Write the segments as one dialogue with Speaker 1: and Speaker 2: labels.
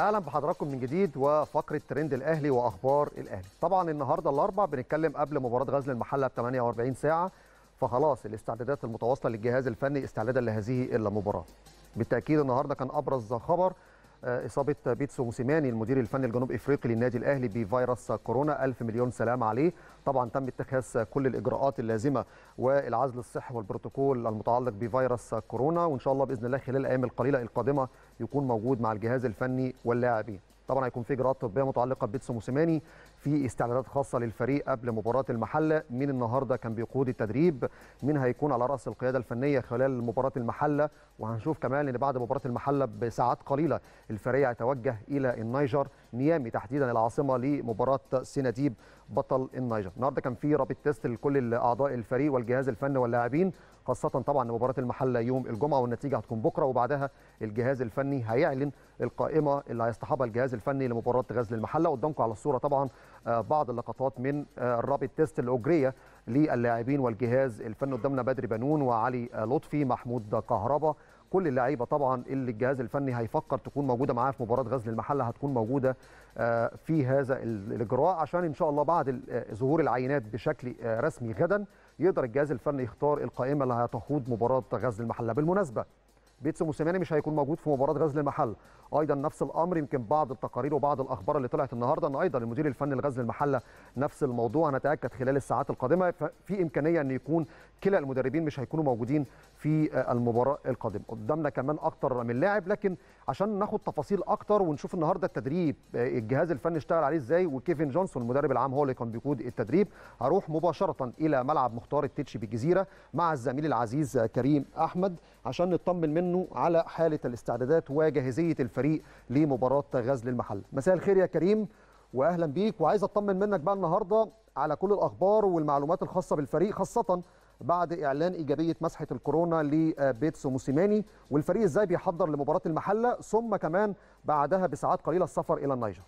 Speaker 1: اهلا بحضراتكم من جديد وفقره ترند الاهلي واخبار الاهلي طبعا النهارده الاربع بنتكلم قبل مباراه غزل المحله ب 48 ساعه فخلاص الاستعدادات المتواصله للجهاز الفني استعدادا لهذه المباراه بالتاكيد النهارده كان ابرز خبر اصابه بيتسو موسيماني المدير الفني الجنوب افريقي للنادي الاهلي بفيروس كورونا 1000 مليون سلام عليه طبعا تم اتخاذ كل الاجراءات اللازمه والعزل الصحي والبروتوكول المتعلق بفيروس كورونا وان شاء الله باذن الله خلال الايام القليله القادمه يكون موجود مع الجهاز الفني واللاعبين طبعا هيكون في اجراءات طبيه متعلقه ببيتسو موسيماني في استعدادات خاصه للفريق قبل مباراه المحله مين النهارده كان بيقود التدريب مين هيكون على راس القياده الفنيه خلال مباراه المحله وهنشوف كمان ان بعد مباراه المحله بساعات قليله الفريق هيتوجه الى النيجر نيامي تحديدا العاصمه لمباراه سيناديب بطل النيجر النهارده كان في رابط تيست لكل اعضاء الفريق والجهاز الفني واللاعبين خاصة طبعا مباراة المحلة يوم الجمعة والنتيجة هتكون بكرة وبعدها الجهاز الفني هيعلن القائمة اللي هيصطحبها الجهاز الفني لمباراة غزل المحلة قدامكم على الصورة طبعا آه، بعض اللقطات من آه، الرابط تيست الاجريه للاعبين والجهاز الفني قدامنا بدري بنون وعلي آه، لطفي محمود كهربا كل اللعيبه طبعا اللي الجهاز الفني هيفكر تكون موجوده معاه في مباراه غزل المحله هتكون موجوده في هذا الاجراء عشان ان شاء الله بعد ظهور العينات بشكل رسمي غدا يقدر الجهاز الفني يختار القائمه اللي هتخوض مباراه غزل المحله بالمناسبه بيتسو موسيماني مش هيكون موجود في مباراه غزل المحله ايضا نفس الامر يمكن بعض التقارير وبعض الاخبار اللي طلعت النهارده ان ايضا المدير الفني لغزل المحله نفس الموضوع هنتاكد خلال الساعات القادمه في امكانيه ان يكون كلا المدربين مش هيكونوا موجودين في المباراه القادمه قدامنا كمان اكتر من لاعب لكن عشان ناخد تفاصيل اكتر ونشوف النهارده التدريب الجهاز الفني اشتغل عليه ازاي وكيفن جونسون المدرب العام هو اللي كان بيقود التدريب هروح مباشره الى ملعب مختار التتشي بالجزيره مع الزميل العزيز كريم احمد عشان نطمن منه على حاله الاستعدادات وجاهزيه الفريق لمباراه غزل المحل مساء الخير يا كريم واهلا بيك وعايز اطمن منك بقى النهارده على كل الاخبار والمعلومات الخاصه بالفريق خاصه بعد اعلان ايجابيه مسحه الكورونا لبيتس وموسيماني والفريق ازاي بيحضر لمباراه المحله ثم كمان بعدها بساعات قليله السفر الى النيجر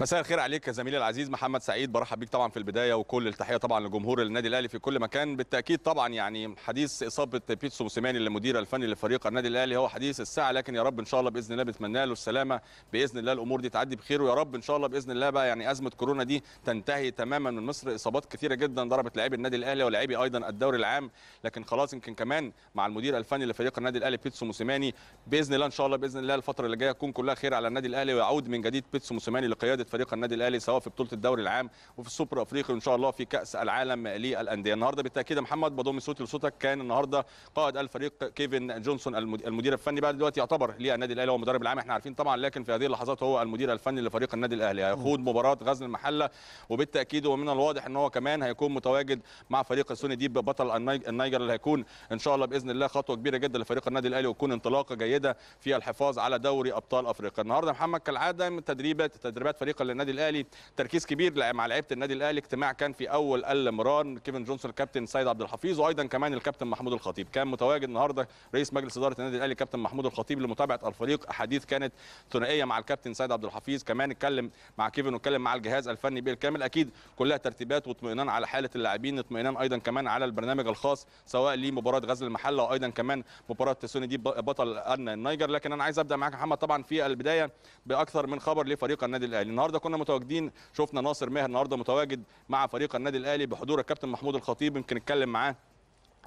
Speaker 2: مساء الخير عليك يا زميلي العزيز محمد سعيد برحب بيك طبعا في البدايه وكل التحيه طبعا لجمهور النادي الاهلي في كل مكان بالتاكيد طبعا يعني حديث اصابه بيتسو موسيماني المدير الفني لفريق النادي الاهلي هو حديث الساعه لكن يا رب ان شاء الله باذن الله بنتمنى له السلامه باذن الله الامور دي تعدي بخير ويا رب ان شاء الله باذن الله بقى يعني ازمه كورونا دي تنتهي تماما من مصر اصابات كثيره جدا ضربت لاعبي النادي الاهلي ولاعبي ايضا الدوري العام لكن خلاص يمكن كمان مع المدير الفني لفريق النادي الاهلي بيتسو موسيماني باذن الله ان شاء الله باذن الله الفتره اللي جايه تكون كلها خير على النادي الاهلي ويعود من جديد بيتسو موسيماني لقياده فريق النادي الاهلي سواء في بطوله الدوري العام وفي السوبر افريقي وان شاء الله في كاس العالم للانديه النهارده بالتاكيد محمد بضم صوتي لصوتك كان النهارده قائد الفريق كيفن جونسون المدير الفني بقى دلوقتي يعتبر للنادي الاهلي هو المدرب العام احنا عارفين طبعا لكن في هذه اللحظات هو المدير الفني لفريق النادي الاهلي هيخوض مباراه غزل المحله وبالتاكيد ومن الواضح ان هو كمان هيكون متواجد مع فريق سوني ديب بطل النيجر اللي هيكون ان شاء الله باذن الله خطوه كبيره جدا لفريق النادي الاهلي وتكون انطلاقه جيده في الحفاظ على دوري ابطال افريقيا النهارده محمد كالعاده تدريبات تدريبات فريق الحقيقه للنادي الاهلي تركيز كبير مع لعيبه النادي الاهلي اجتماع كان في اول المران كيفن جونسون الكابتن سيد عبد الحفيظ وايضا كمان الكابتن محمود الخطيب كان متواجد النهارده رئيس مجلس اداره النادي الاهلي الكابتن محمود الخطيب لمتابعه الفريق احاديث كانت ثنائيه مع الكابتن سيد عبد الحفيظ كمان اتكلم مع كيفن واتكلم مع الجهاز الفني بالكامل اكيد كلها ترتيبات واطمئنان على حاله اللاعبين اطمئنان ايضا كمان على البرنامج الخاص سواء لمباراه غزل المحله وايضا كمان مباراه تسوني دي بطل ادنى النيجر لكن انا عايز ابدا معاك محمد طبعا في البدايه باكثر من خبر لفريق النادي الاهلي النهارده كنا متواجدين شفنا ناصر ماهر النهارده متواجد مع فريق النادي الاهلي بحضور الكابتن محمود الخطيب يمكن نتكلم معاه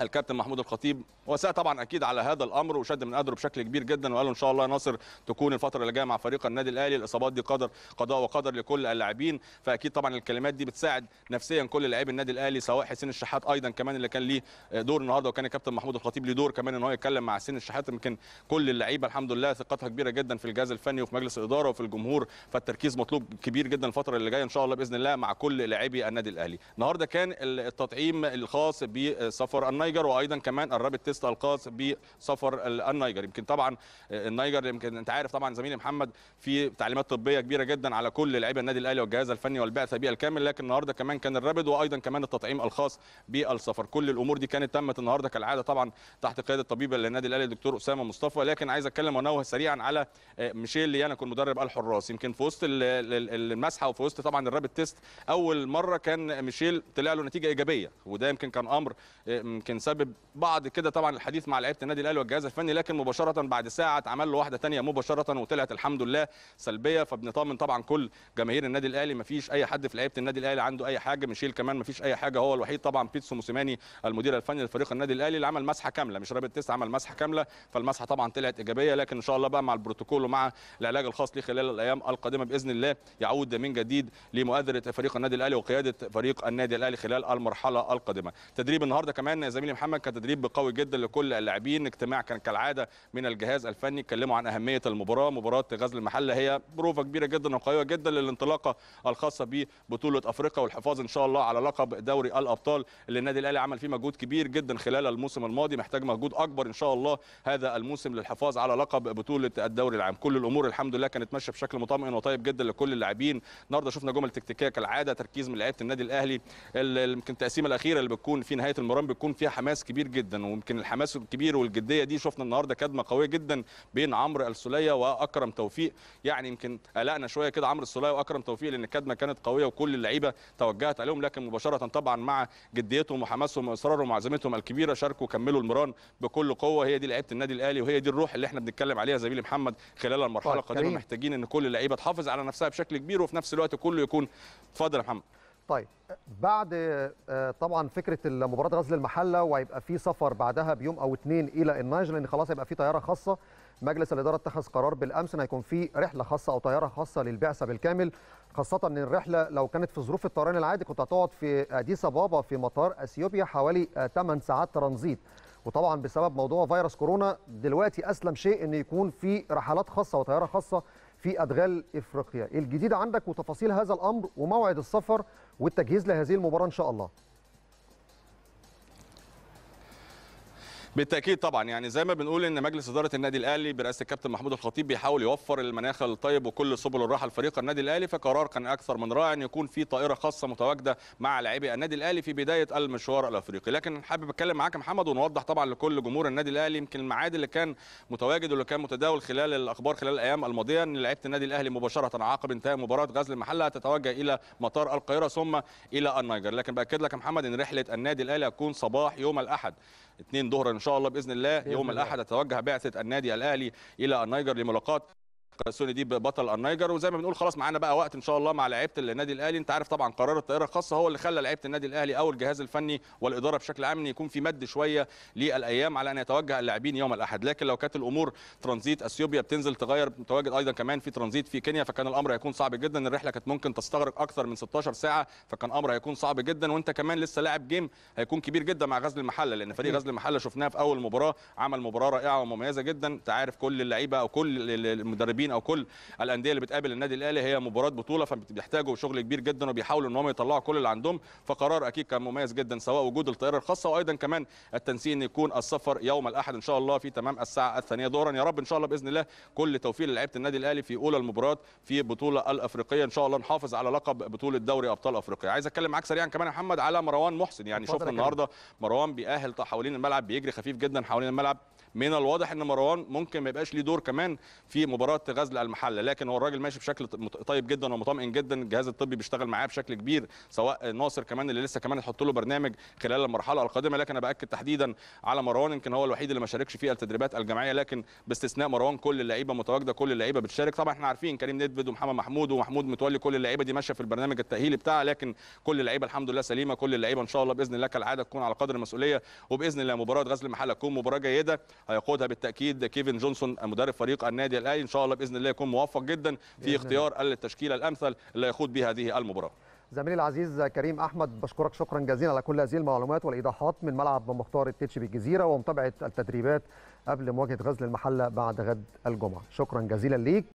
Speaker 2: الكابتن محمود الخطيب وساء طبعا اكيد على هذا الامر وشد من قدره بشكل كبير جدا وقال ان شاء الله يا ناصر تكون الفتره اللي جايه مع فريق النادي الاهلي الاصابات دي قدر قضاء وقدر لكل اللاعبين فاكيد طبعا الكلمات دي بتساعد نفسيا كل لاعبي النادي الاهلي سواء حسين الشحات ايضا كمان اللي كان ليه دور النهارده وكان الكابتن محمود الخطيب ليه دور كمان ان هو يتكلم مع حسين الشحات يمكن كل اللعيبه الحمد لله ثقتها كبيره جدا في الجهاز الفني وفي مجلس الاداره وفي الجمهور فالتركيز مطلوب كبير جدا الفتره اللي جايه ان شاء الله باذن الله مع كل لاعبي النادي الاهلي النهارده كان التطعيم الخاص بسفر النيجر وايضا كمان قربت القاص بسفر النيجر يمكن طبعا آه، النيجر يمكن انت عارف طبعا زميلي محمد في تعليمات طبيه كبيره جدا على كل لعيبه النادي الاهلي والجهاز الفني والبعثه بالكامل لكن النهارده كمان كان الرابد وايضا كمان التطعيم الخاص بالسفر كل الامور دي كانت تمت النهارده كالعاده طبعا تحت قياده الطبيب للنادي الاهلي الدكتور اسامه مصطفى لكن عايز اتكلم وانوه سريعا على آه، ميشيل كنت مدرب الحراس يمكن في وسط المسحه وفي وسط طبعا الرابد تيست اول مره كان ميشيل طلع له نتيجه ايجابيه وده يمكن كان امر آه، يمكن كان سبب بعض كده طبعا الحديث مع لعيبه النادي الاهلي والجهاز الفني لكن مباشره بعد ساعه اتعمل له واحده ثانيه مباشره وطلعت الحمد لله سلبيه فبنطمن طبعا كل جماهير النادي الاهلي ما فيش اي حد في لعيبه النادي الاهلي عنده اي حاجه ميشيل كمان ما فيش اي حاجه هو الوحيد طبعا بيتسو موسيماني المدير الفني لفريق النادي الاهلي اللي عمل مسحه كامله مش رابط تسعه عمل مسحه كامله فالمسحه طبعا طلعت ايجابيه لكن ان شاء الله بقى مع البروتوكول ومع العلاج الخاص ليه خلال الايام القادمه باذن الله يعود من جديد لمؤازره فريق النادي الاهلي وقياده فريق النادي الاهلي خلال المرحله القادمه تدريب النهارده كمان زميلي محمد كان تدريب قوي جدا لكل اللاعبين اجتماع كان كالعاده من الجهاز الفني اتكلموا عن اهميه المباراه مباراه غزل المحله هي بروفه كبيره جدا وقويه جدا للانطلاقه الخاصه ببطوله افريقيا والحفاظ ان شاء الله على لقب دوري الابطال اللي النادي الاهلي عمل فيه مجهود كبير جدا خلال الموسم الماضي محتاج مجهود اكبر ان شاء الله هذا الموسم للحفاظ على لقب بطوله الدوري العام كل الامور الحمد لله كانت ماشيه بشكل مطمئن وطيب جدا لكل اللاعبين النهارده شفنا جمل تكتيكيه كالعاده تركيز من لعيبه النادي الاهلي يمكن التقسيمه الاخيره اللي بتكون في نهايه المباراه بتكون فيها حماس كبير جدا ويمكن الحماس الكبير والجديه دي شفنا النهارده كدمه قويه جدا بين عمرو السوليه واكرم توفيق يعني يمكن قلقنا شويه كده عمرو السوليه واكرم توفيق لان الكدمه كانت قويه وكل اللعيبه توجهت عليهم لكن مباشره طبعا مع جديتهم وحماسهم واصرارهم وعزيمتهم الكبيره شاركوا وكملوا المران بكل قوه هي دي لعيبه النادي الاهلي وهي دي الروح اللي احنا بنتكلم عليها زميلي محمد خلال المرحله القادمه محتاجين ان كل اللعيبه تحافظ على نفسها بشكل كبير وفي نفس الوقت كله يكون اتفضل يا محمد
Speaker 1: طيب بعد آه، طبعا فكره مباراه غزل المحله وهيبقى في سفر بعدها بيوم او اثنين الى النيجر لان خلاص هيبقى في طياره خاصه مجلس الاداره اتخذ قرار بالامس ان هيكون في رحله خاصه او طياره خاصه للبعثه بالكامل خاصه ان الرحله لو كانت في ظروف الطيران العادي كنت هتقعد في اديس ابابا في مطار اثيوبيا حوالي 8 آه، ساعات ترانزيت وطبعا بسبب موضوع فيروس كورونا دلوقتي اسلم شيء ان يكون في رحلات خاصه وطياره خاصه في أدغال إفريقيا الجديد عندك وتفاصيل هذا الأمر وموعد السفر والتجهيز لهذه المباراة إن شاء الله
Speaker 2: بالتاكيد طبعا يعني زي ما بنقول ان مجلس اداره النادي الاهلي برئاسه الكابتن محمود الخطيب بيحاول يوفر المناخ الطيب وكل سبل الراحه لفريق النادي الاهلي فقرار كان اكثر من رائع ان يكون في طائره خاصه متواجده مع لاعبي النادي الاهلي في بدايه المشوار الافريقي لكن حابب اتكلم معاك محمد ونوضح طبعا لكل جمهور النادي الاهلي يمكن الميعاد اللي كان متواجد واللي كان متداول خلال الاخبار خلال الايام الماضيه ان لعيبه النادي الاهلي مباشره عقب انتهاء مباراه غزل المحله تتوجه الى مطار القاهره ثم الى النيجر لكن باكد لك محمد ان رحله النادي الاهلي هتكون صباح يوم الاحد 2 ظهرا شاء الله باذن الله يوم الاحد تتوجه بعثه النادي الاهلي الى النيجر لملاقات سوري دي بطل النيجر وزي ما بنقول خلاص معانا بقى وقت ان شاء الله مع لعيبه النادي الاهلي انت عارف طبعا قرار الطائره الخاصه هو اللي خلى لعيبه النادي الاهلي او الجهاز الفني والاداره بشكل عام ان يكون في مد شويه للايام على ان يتوجه اللاعبين يوم الاحد لكن لو كانت الامور ترانزيت اثيوبيا بتنزل تغير متواجد ايضا كمان في ترانزيت في كينيا فكان الامر هيكون صعب جدا الرحله كانت ممكن تستغرق اكثر من 16 ساعه فكان امر هيكون صعب جدا وانت كمان لسه لاعب جيم هيكون كبير جدا مع غزل المحله لان فريق غزل المحله شفناه في اول مباراه عمل مباراه رائعه ومميزه جدا انت عارف كل اللعيبه او كل المدربين الناشئين او كل الانديه اللي بتقابل النادي الاهلي هي مباراه بطوله فبيحتاجوا شغل كبير جدا وبيحاولوا ان هم يطلعوا كل اللي عندهم فقرار اكيد كان مميز جدا سواء وجود الطائره الخاصه وايضا كمان التنسيق ان يكون السفر يوم الاحد ان شاء الله في تمام الساعه الثانيه ظهرا يا رب ان شاء الله باذن الله كل توفيق للاعيبه النادي الاهلي في اولى المباريات في بطوله الافريقيه ان شاء الله نحافظ على لقب بطوله دوري ابطال افريقيا عايز اتكلم معاك سريعا كمان يا محمد على مروان محسن يعني شفنا النهارده مروان بيأهل حوالين الملعب بيجري خفيف جدا حوالين الملعب من الواضح ان مروان ممكن ما يبقاش ليه دور كمان في مباراه غزل المحله لكن هو الراجل ماشي بشكل طيب جدا ومطمئن جدا الجهاز الطبي بيشتغل معاه بشكل كبير سواء ناصر كمان اللي لسه كمان هتحط له برنامج خلال المرحله القادمه لكن انا باكد تحديدا على مروان يمكن هو الوحيد اللي ما شاركش في التدريبات الجماعيه لكن باستثناء مروان كل اللعيبه متواجده كل اللعيبه بتشارك طبعا احنا عارفين كريم نيدفيد ومحمد محمود ومحمود متولي كل اللعيبه دي ماشيه في البرنامج التاهيلي بتاعها لكن كل اللعيبه الحمد لله سليمه كل اللعيبه ان شاء الله باذن الله كالعاده تكون على قدر المسؤوليه وباذن الله مباراه غزل المحله تكون مباراه جيده هيقودها بالتاكيد كيفن جونسون مدرب فريق النادي الاهلي ان شاء الله باذن الله يكون موفق جدا في اختيار التشكيله الامثل اللي هيخوض بها هذه المباراه
Speaker 1: زميلي العزيز كريم احمد بشكرك شكرا جزيلا على كل هذه المعلومات والايضاحات من ملعب مختار التتش بالجزيره ومتابعه التدريبات قبل مواجهه غزل المحله بعد غد الجمعه شكرا جزيلا ليك